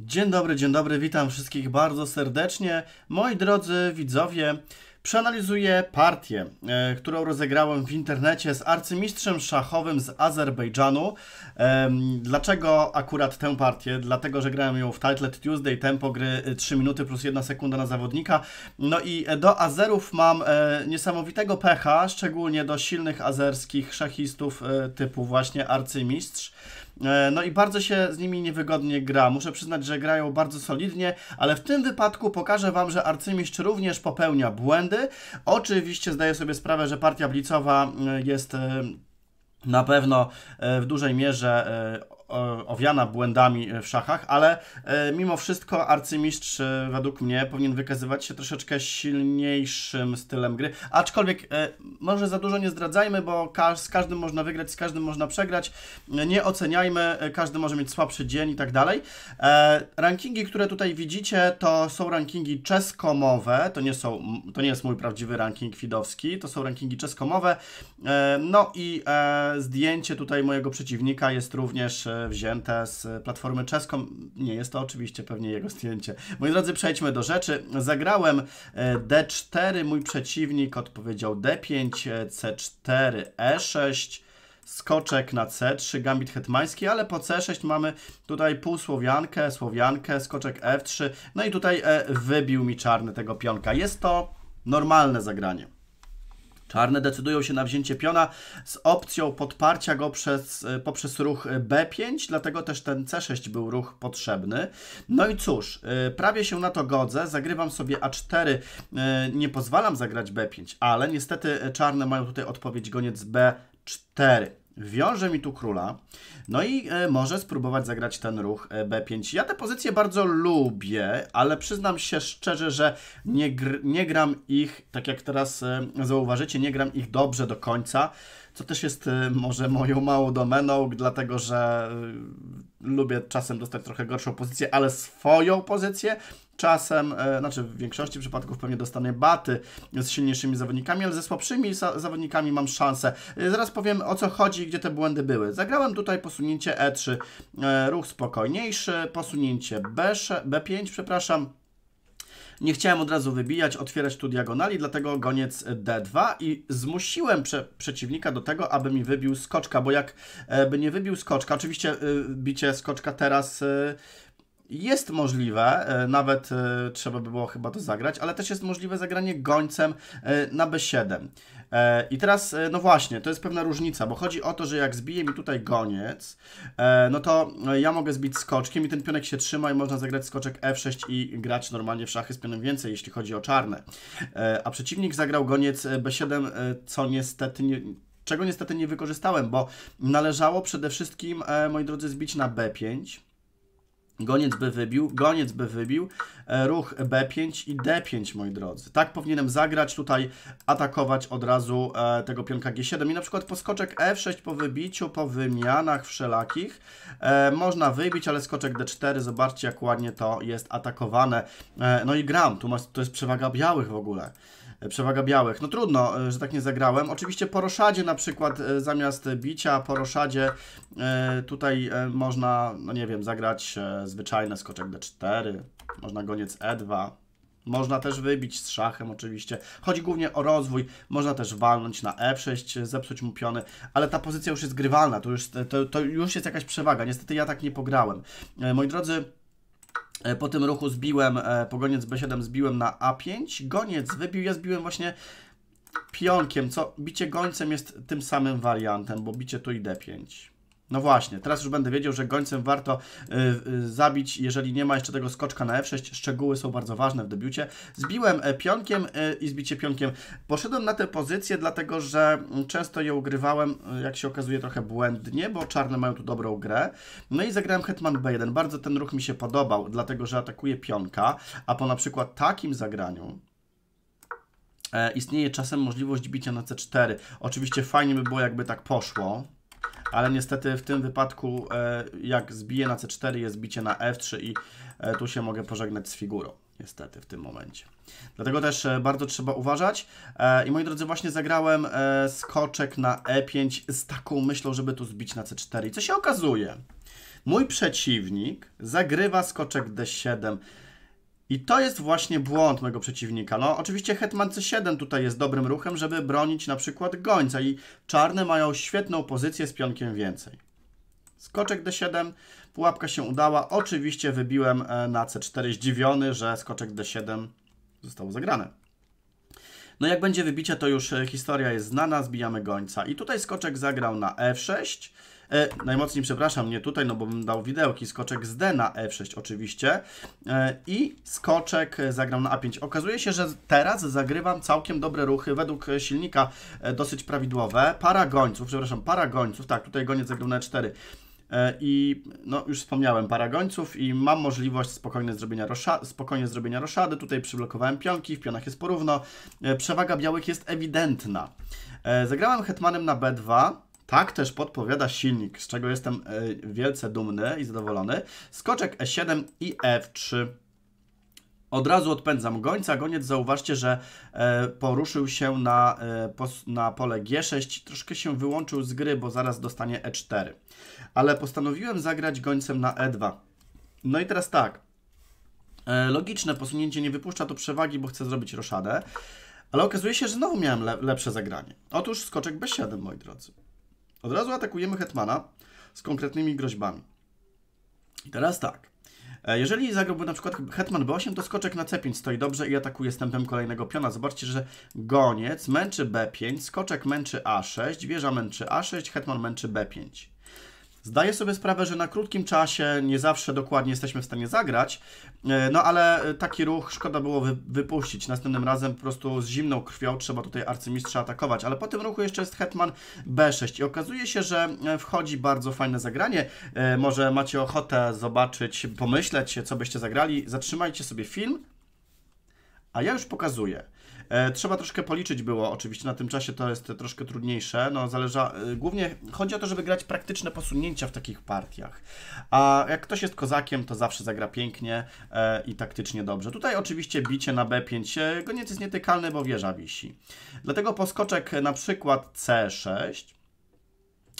Dzień dobry, dzień dobry, witam wszystkich bardzo serdecznie. Moi drodzy widzowie, przeanalizuję partię, e, którą rozegrałem w internecie z arcymistrzem szachowym z Azerbejdżanu. E, dlaczego akurat tę partię? Dlatego, że grałem ją w Titled Tuesday, tempo gry 3 e, minuty plus 1 sekunda na zawodnika. No i e, do Azerów mam e, niesamowitego pecha, szczególnie do silnych azerskich szachistów e, typu właśnie arcymistrz. E, no i bardzo się z nimi niewygodnie gra. Muszę przyznać, że grają bardzo solidnie, ale w tym wypadku pokażę Wam, że arcymistrz również popełnia błędy. Oczywiście zdaję sobie sprawę, że partia blicowa e, jest e, na pewno w dużej mierze owiana błędami e, w szachach, ale e, mimo wszystko arcymistrz e, według mnie powinien wykazywać się troszeczkę silniejszym stylem gry. Aczkolwiek może za dużo nie zdradzajmy, bo z każdym można wygrać, z każdym można przegrać. Nie oceniajmy, każdy może mieć słabszy dzień i tak dalej. Rankingi, które tutaj widzicie, to są rankingi czeskomowe, to nie, są, to nie jest mój prawdziwy ranking widowski. to są rankingi czeskomowe. No i zdjęcie tutaj mojego przeciwnika jest również wzięte z platformy czeską. Nie, jest to oczywiście pewnie jego zdjęcie. Moi drodzy, przejdźmy do rzeczy. Zagrałem e, D4, mój przeciwnik odpowiedział D5, C4, E6, skoczek na C3, gambit hetmański, ale po C6 mamy tutaj półsłowiankę, słowiankę, skoczek F3, no i tutaj e, wybił mi czarny tego pionka. Jest to normalne zagranie. Czarne decydują się na wzięcie piona z opcją podparcia go przez, e, poprzez ruch B5, dlatego też ten C6 był ruch potrzebny. No i cóż, e, prawie się na to godzę, zagrywam sobie A4, e, nie pozwalam zagrać B5, ale niestety czarne mają tutaj odpowiedź goniec B4. Wiąże mi tu króla. No i e, może spróbować zagrać ten ruch e, B5. Ja tę pozycję bardzo lubię, ale przyznam się szczerze, że nie, gr nie gram ich, tak jak teraz e, zauważycie, nie gram ich dobrze do końca, co też jest e, może moją małą domeną, dlatego że e, lubię czasem dostać trochę gorszą pozycję, ale swoją pozycję Czasem, e, znaczy w większości przypadków pewnie dostanę baty z silniejszymi zawodnikami, ale ze słabszymi zawodnikami mam szansę. E, zaraz powiem o co chodzi i gdzie te błędy były. Zagrałem tutaj posunięcie E3, e, ruch spokojniejszy, posunięcie b B5, przepraszam. Nie chciałem od razu wybijać, otwierać tu diagonali, dlatego goniec D2 i zmusiłem prze przeciwnika do tego, aby mi wybił skoczka, bo jak by nie wybił skoczka, oczywiście bicie skoczka teraz jest możliwe, e, nawet e, trzeba by było chyba to zagrać, ale też jest możliwe zagranie gońcem e, na B7. I teraz, no właśnie, to jest pewna różnica, bo chodzi o to, że jak zbije mi tutaj goniec, no to ja mogę zbić skoczkiem i ten pionek się trzyma i można zagrać skoczek F6 i grać normalnie w szachy z pionem więcej, jeśli chodzi o czarne. A przeciwnik zagrał goniec B7, co niestety nie, czego niestety nie wykorzystałem, bo należało przede wszystkim, moi drodzy, zbić na B5, Goniec by wybił, goniec by wybił, e, ruch B5 i D5, moi drodzy. Tak powinienem zagrać, tutaj atakować od razu e, tego pionka G7 i na przykład po skoczek F6 po wybiciu, po wymianach wszelakich e, można wybić, ale skoczek D4, zobaczcie jak ładnie to jest atakowane. no i gram, tu to jest przewaga białych w ogóle. E, przewaga białych. No trudno, e, że tak nie zagrałem. Oczywiście po roszadzie na przykład e, zamiast bicia, po roszadzie tutaj można, no nie wiem, zagrać zwyczajne skoczek d4, można goniec e2. Można też wybić z szachem oczywiście. Chodzi głównie o rozwój. Można też walnąć na e6, zepsuć mu piony, ale ta pozycja już jest grywalna. To już, to, to już jest jakaś przewaga. Niestety ja tak nie pograłem. Moi drodzy, E, po tym ruchu zbiłem, e, po goniec B7 zbiłem na A5, goniec wybił, ja zbiłem właśnie pionkiem, co bicie gońcem jest tym samym wariantem, bo bicie tu i D5. No właśnie, teraz już będę wiedział, że gońcem warto y, y, zabić, jeżeli nie ma jeszcze tego skoczka na F6. Szczegóły są bardzo ważne w debiucie. Zbiłem e, pionkiem e, i zbicie pionkiem. Poszedłem na tę pozycję, dlatego że mm, często je ugrywałem, e, jak się okazuje, trochę błędnie, bo czarne mają tu dobrą grę. No i zagrałem Hetman B1. Bardzo ten ruch mi się podobał, dlatego że atakuje pionka, a po na przykład takim zagraniu istnieje czasem możliwość bicia na C4. Oczywiście fajnie by było, jakby tak poszło ale niestety w tym wypadku e, jak zbiję na C4 jest bicie na F3 i e, tu się mogę pożegnać z figurą. Niestety w tym momencie. Dlatego też e, bardzo trzeba uważać. I moi drodzy, właśnie zagrałem skoczek na E5 z taką myślą, żeby tu zbić na C4. I co się okazuje? Mój przeciwnik zagrywa skoczek D7. I to jest właśnie błąd mojego przeciwnika. No, oczywiście Hetman C7 tutaj jest dobrym ruchem, żeby bronić na przykład gońca i czarne mają świetną pozycję z pionkiem więcej. Skoczek D7, pułapka się udała. Oczywiście wybiłem e, na C4, zdziwiony, że skoczek D7 został zagrane. No jak będzie wybicie, to już e, historia jest znana, zbijamy gońca. I tutaj skoczek zagrał na F6, E, najmocniej przepraszam, nie tutaj, no bo bym dał widełki. Skoczek z D na E6 oczywiście. E, I skoczek e, zagram na A5. Okazuje się, że teraz zagrywam całkiem dobre ruchy. Według e, silnika e, dosyć prawidłowe. Para gońców, przepraszam, para gońców. Tak, tutaj goniec zagrał na E4 e, i no już wspomniałem para gońców i mam możliwość spokojnie zrobienia, rosza, spokojnie zrobienia roszady. Tutaj przyblokowałem pionki, w pionach jest porówno. Przewaga białych jest ewidentna. Zagrałem hetmanem na b2 tak też podpowiada silnik, z czego jestem e, wielce dumny i zadowolony. Skoczek E7 i F3. E Od razu odpędzam gońca. Goniec, zauważcie, że e, poruszył się na, na pole G6. Troszkę się wyłączył z gry, bo zaraz dostanie E4. Ale postanowiłem zagrać gońcem na E2. No i teraz tak. logiczne posunięcie nie wypuszcza to przewagi, bo chcę zrobić roszadę. Ale okazuje się, że znowu miałem lepsze zagranie. Otóż skoczek B7, moi drodzy. Od razu atakujemy Hetmana z konkretnymi groźbami. I teraz tak. E, jeżeli zagrałby na przykład Hetman B8, to skoczek na C5 stoi dobrze i atakuje stępem kolejnego piona. Zobaczcie, że goniec męczy B5, skoczek męczy A6, wieża męczy A6, Hetman męczy B5. Zdaję sobie sprawę, że na krótkim czasie nie zawsze dokładnie jesteśmy w stanie zagrać, e, no ale e, taki ruch szkoda było wypuścić. Następnym razem po prostu z zimną krwią trzeba tutaj arcymistrza atakować, ale po tym ruchu jeszcze jest hetman b6 i okazuje się, że e, wchodzi bardzo fajne zagranie. Może macie ochotę zobaczyć, pomyśleć, co byście zagrali. Zatrzymajcie sobie film, a ja już pokazuję. E, trzeba troszkę policzyć było, oczywiście na tym czasie to jest troszkę trudniejsze. No, zależa, e, głównie chodzi o to, żeby grać praktyczne posunięcia w takich partiach. A jak ktoś jest kozakiem, to zawsze zagra pięknie e, i taktycznie dobrze. Tutaj oczywiście bicie na B5, goniec jest nietykalny, bo wieża wisi. Dlatego poskoczek na przykład C6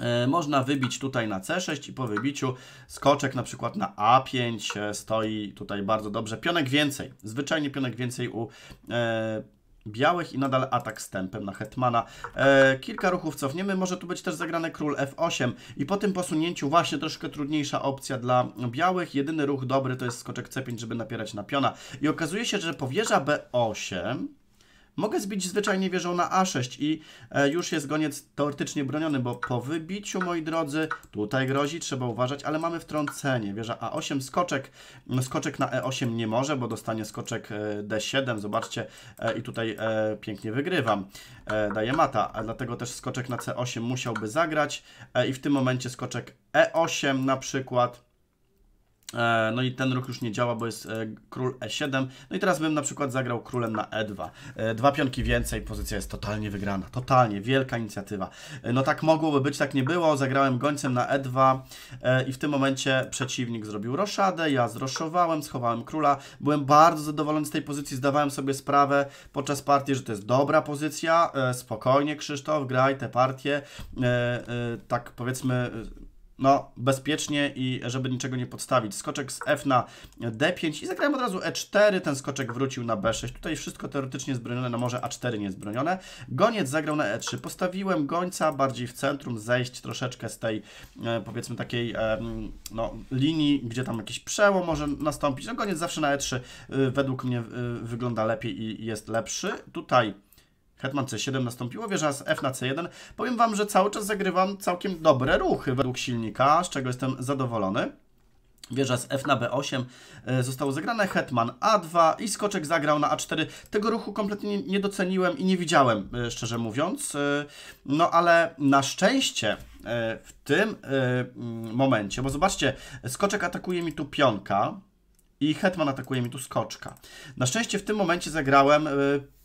E, można wybić tutaj na C6 i po wybiciu skoczek na przykład na A5 e, stoi tutaj bardzo dobrze. Pionek więcej, zwyczajnie pionek więcej u e, białych i nadal atak stępem na hetmana. E, kilka ruchów cofniemy, może tu być też zagrane król F8 i po tym posunięciu właśnie troszkę trudniejsza opcja dla białych. Jedyny ruch dobry to jest skoczek C5, żeby napierać na piona. I okazuje się, że powierza B8 Mogę zbić zwyczajnie wieżą na A6 i e, już jest goniec teoretycznie broniony, bo po wybiciu, moi drodzy, tutaj grozi, trzeba uważać, ale mamy wtrącenie. Wieża A8, skoczek, no, skoczek na E8 nie może, bo dostanie skoczek e, D7, zobaczcie, e, i tutaj e, pięknie wygrywam. E, daje mata, a dlatego też skoczek na C8 musiałby zagrać e, i w tym momencie skoczek E8 na przykład E, no i ten ruch już nie działa, bo jest e, król e7. No i teraz bym na przykład zagrał królem na e2. E, dwa pionki więcej, pozycja jest totalnie wygrana. Totalnie, wielka inicjatywa. No tak mogłoby być, tak nie było. Zagrałem gońcem na e2 i w tym momencie przeciwnik zrobił roszadę, ja zroszowałem, schowałem króla. Byłem bardzo zadowolony z tej pozycji, zdawałem sobie sprawę podczas partii, że to jest dobra pozycja. Spokojnie Krzysztof, graj te partie. Tak powiedzmy no, bezpiecznie i żeby niczego nie podstawić. Skoczek z F na D5 i zagrałem od razu E4, ten skoczek wrócił na B6. Tutaj wszystko teoretycznie jest bronione, no może A4 nie jest bronione. Goniec zagrał na E3. Postawiłem gońca bardziej w centrum, zejść troszeczkę z tej, e, powiedzmy, takiej e, no, linii, gdzie tam jakiś przełom może nastąpić. No, goniec zawsze na E3 y, według mnie y, wygląda lepiej i jest lepszy. Tutaj Hetman C7 nastąpiło, wieża z F na C1. Powiem Wam, że cały czas zagrywam całkiem dobre ruchy według silnika, z czego jestem zadowolony. Wieża z F na B8 e, zostało zagrane, Hetman A2 i skoczek zagrał na A4. Tego ruchu kompletnie nie doceniłem i nie widziałem, e, szczerze mówiąc. E, no ale na szczęście w tym momencie, bo zobaczcie, skoczek atakuje mi tu pionka, i Hetman atakuje mi tu skoczka. Na szczęście w tym momencie zagrałem y,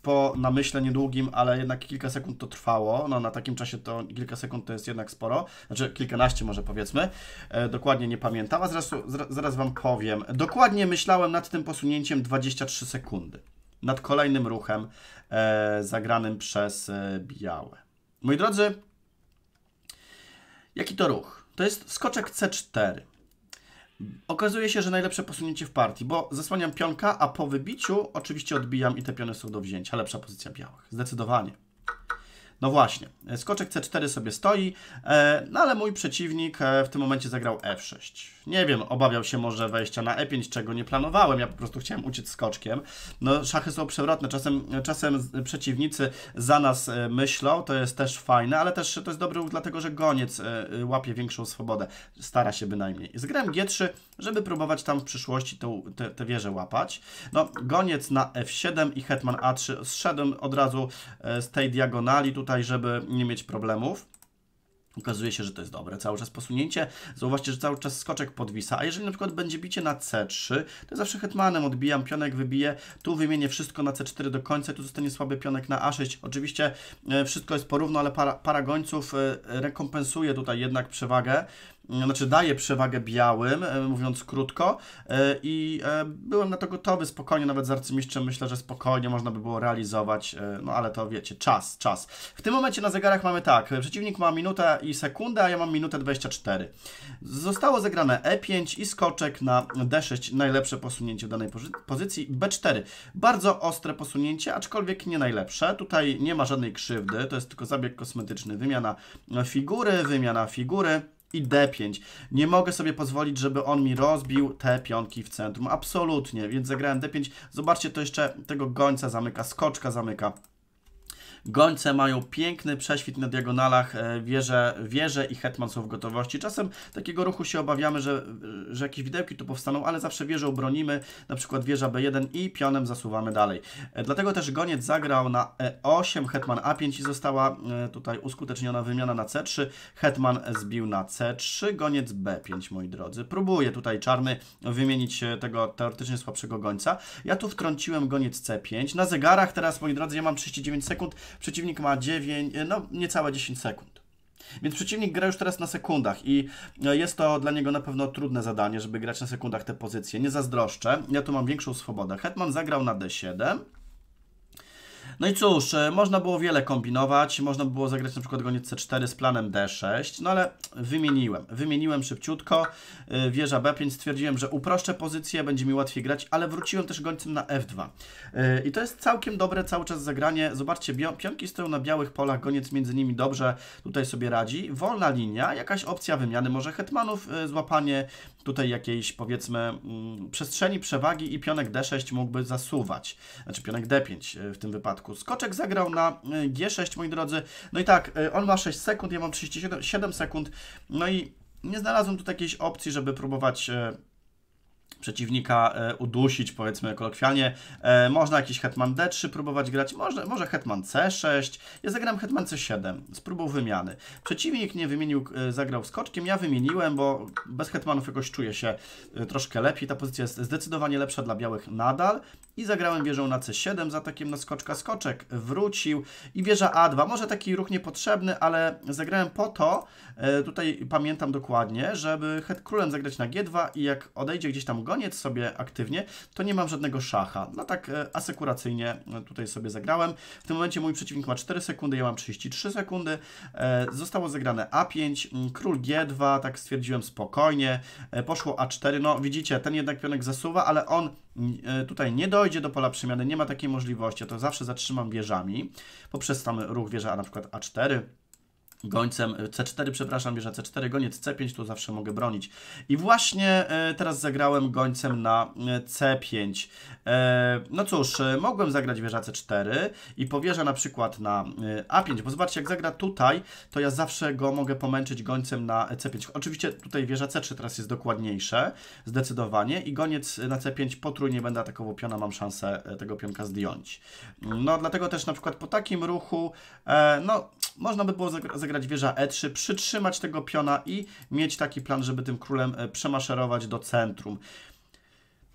po namyśle niedługim, ale jednak kilka sekund to trwało. No na takim czasie to kilka sekund to jest jednak sporo, znaczy kilkanaście może powiedzmy. E, dokładnie nie pamiętam, a zaraz, zaraz Wam powiem. Dokładnie myślałem nad tym posunięciem 23 sekundy. Nad kolejnym ruchem e, zagranym przez e, białe. Moi drodzy, jaki to ruch? To jest skoczek C4. Okazuje się, że najlepsze posunięcie w partii, bo zasłaniam pionka, a po wybiciu oczywiście odbijam i te piony są do wzięcia. Lepsza pozycja białych, zdecydowanie. No właśnie, skoczek C4 sobie stoi, e, no ale mój przeciwnik e, w tym momencie zagrał F6. Nie wiem, obawiał się może wejścia na E5, czego nie planowałem, ja po prostu chciałem uciec skoczkiem. No szachy są przewrotne, czasem, czasem przeciwnicy za nas e, myślą, to jest też fajne, ale też to jest dobry ruch, dlatego że goniec łapie większą swobodę, stara się bynajmniej. Zgrałem G3, żeby próbować tam w przyszłości tą, te, te wieże łapać. No, goniec na F7 i hetman A3, zszedłem od razu z tej diagonali, tutaj tutaj, żeby nie mieć problemów. Okazuje się, że to jest dobre. Cały czas posunięcie. Zauważcie, że cały czas skoczek podwisa. A jeżeli na przykład będzie bicie na C3, to zawsze hetmanem odbijam, pionek wybiję. Tu wymienię wszystko na C4 do końca. Tu zostanie słaby pionek na A6. Oczywiście e, wszystko jest porówno, ale para, para gońców e, rekompensuje tutaj jednak przewagę. Mm. znaczy daje przewagę białym, e, mówiąc krótko, e, i e, byłem na to gotowy, spokojnie, nawet z arcymistrzem myślę, że spokojnie można by było realizować, no ale to wiecie, czas, czas. W tym momencie na zegarach mamy tak, przeciwnik ma minutę i sekundę, a ja mam minutę 24. Zostało zegrane E5 i skoczek na D6, najlepsze posunięcie w danej pozycji, B4. Bardzo ostre posunięcie, aczkolwiek nie najlepsze, tutaj nie ma żadnej krzywdy, to jest tylko zabieg kosmetyczny, wymiana figury, wymiana figury, i D5. Nie mogę sobie pozwolić, żeby on mi rozbił te pionki w centrum. Absolutnie, więc zagrałem D5. Zobaczcie, to jeszcze tego gońca zamyka, skoczka zamyka. Gońce mają piękny prześwit na diagonalach, e, wieże, wieże i hetman są w gotowości. Czasem takiego ruchu się obawiamy, że, e, że jakieś widełki tu powstaną, ale zawsze wieżę obronimy, na przykład wieża B1 i pionem zasuwamy dalej. E, dlatego też goniec zagrał na E8, hetman A5 i została tutaj uskuteczniona wymiana na C3. Hetman zbił na C3, goniec B5, moi drodzy. Próbuję tutaj czarny wymienić tego teoretycznie słabszego gońca. Ja tu wtrąciłem goniec C5. Na zegarach teraz, moi drodzy, ja mam 39 sekund, Przeciwnik ma 9, e, no niecałe 10 sekund. Więc przeciwnik gra już teraz na sekundach i e, jest to dla niego na pewno trudne zadanie, żeby grać na sekundach te pozycje. Nie zazdroszczę, ja tu mam większą swobodę. Hetman zagrał na d7, no i cóż, e, można było wiele kombinować, można było zagrać na przykład goniec C4 z planem D6, no ale wymieniłem, wymieniłem szybciutko, e, wieża B5, stwierdziłem, że uproszczę pozycję, będzie mi łatwiej grać, ale wróciłem też gońcem na F2. E, I to jest całkiem dobre cały czas zagranie, zobaczcie, pionki stoją na białych polach, goniec między nimi dobrze tutaj sobie radzi, wolna linia, jakaś opcja wymiany może hetmanów, złapanie tutaj jakiejś powiedzmy mm, przestrzeni, przewagi i pionek D6 mógłby zasuwać, znaczy pionek D5 e, w tym wypadku. Skoczek zagrał na e, G6, moi drodzy, no i tak, e, on ma 6 sekund, ja mam 37 sekund, no i nie znalazłem tutaj jakiejś opcji, żeby próbować przeciwnika e, udusić, powiedzmy kolokwialnie. E, można jakiś Hetman D3 próbować grać, może, może Hetman C6. Ja zagram Hetman C7 z próbą wymiany. Przeciwnik nie wymienił, e, zagrał skoczkiem, ja wymieniłem, bo bez Hetmanów jakoś czuję się troszkę lepiej. Ta pozycja jest zdecydowanie lepsza dla białych nadal. I zagrałem wieżą na C7 za takim na skoczka skoczek. Wrócił i wieża A2. Może taki ruch niepotrzebny, ale zagrałem po to, tutaj pamiętam dokładnie, żeby het królem zagrać na G2 i jak odejdzie gdzieś tam goniec sobie aktywnie, to nie mam żadnego szacha. No tak e, asekuracyjnie e, tutaj sobie zagrałem. W tym momencie mój przeciwnik ma 4 sekundy, ja mam 33 sekundy. E, zostało zagrane A5, mm, król G2, tak stwierdziłem spokojnie. Poszło A4, no widzicie, ten jednak pionek zasuwa, ale on mm, tutaj nie dojdzie do pola przemiany, nie ma takiej możliwości, to zawsze zatrzymam wieżami. Poprzez tam ruch wieża na przykład A4, gońcem e, C4, przepraszam, bierze C4, goniec C5, tu zawsze mogę bronić. I właśnie e, teraz zagrałem gońcem na e, C5. No cóż, mogłem zagrać wieża C4 i powierza na przykład na A5, bo zobaczcie, jak zagra tutaj, to ja zawsze go mogę pomęczyć gońcem na C5. Oczywiście tutaj wieża C3 teraz jest dokładniejsze, zdecydowanie, i goniec na C5 potrój nie będę atakował piona, mam szansę tego pionka zdjąć. No dlatego też na przykład po takim ruchu, no można by było zagrać wieża E3, przytrzymać tego piona i mieć taki plan, żeby tym królem e, przemaszerować do centrum.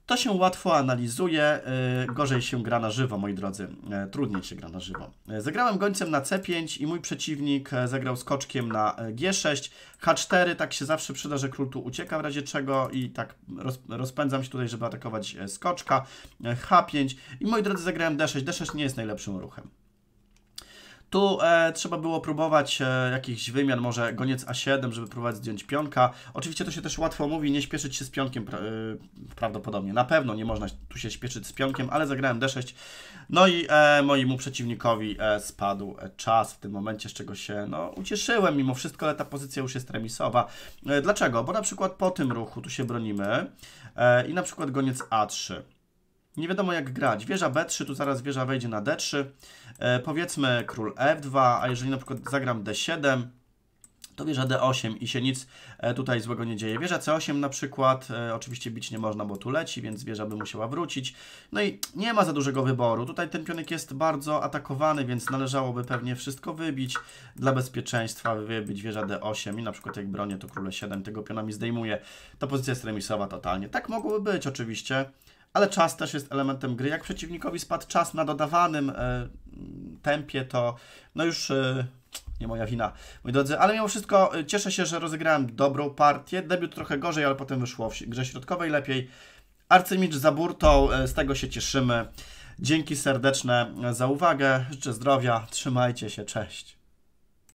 To się łatwo analizuje, e, gorzej się gra na żywo, moi drodzy. E, trudniej się gra na żywo. Zagrałem gońcem na C5 i mój przeciwnik zagrał skoczkiem na G6. H4, tak się zawsze przyda, że król tu ucieka w razie czego i tak rozpędzam się tutaj, żeby atakować skoczka. H5 i moi drodzy, zagrałem D6. D6 nie jest najlepszym ruchem. Tu e, trzeba było próbować e, jakichś wymian, może goniec A7, żeby próbować zdjąć pionka. Oczywiście to się też łatwo mówi, nie śpieszyć się z pionkiem pra e, prawdopodobnie. Na pewno nie można tu się śpieszyć z pionkiem, ale zagrałem D6. No i e, mojemu przeciwnikowi e, spadł czas w tym momencie, z czego się no, ucieszyłem mimo wszystko, ale ta pozycja już jest remisowa. E, dlaczego? Bo na przykład po tym ruchu tu się bronimy e, i na przykład goniec A3. Nie wiadomo jak grać. Wieża B3, tu zaraz wieża wejdzie na D3. E, powiedzmy król F2, a jeżeli na przykład zagram D7, to wieża D8 i się nic e, tutaj złego nie dzieje. Wieża C8 na przykład, e, oczywiście bić nie można, bo tu leci, więc wieża by musiała wrócić. No i nie ma za dużego wyboru. Tutaj ten pionek jest bardzo atakowany, więc należałoby pewnie wszystko wybić. Dla bezpieczeństwa wybić wieża D8 i na przykład jak bronię, to król 7 tego piona mi zdejmuje. Ta pozycja jest remisowa totalnie. Tak mogłoby być oczywiście, ale czas też jest elementem gry. Jak przeciwnikowi spadł czas na dodawanym e, tempie, to no już e, nie moja wina, moi drodzy, ale mimo wszystko e, cieszę się, że rozegrałem dobrą partię. Debiut trochę gorzej, ale potem wyszło w grze środkowej lepiej. Arcymicz za burtą, z tego się cieszymy. Dzięki serdeczne za uwagę, życzę zdrowia, trzymajcie się, cześć.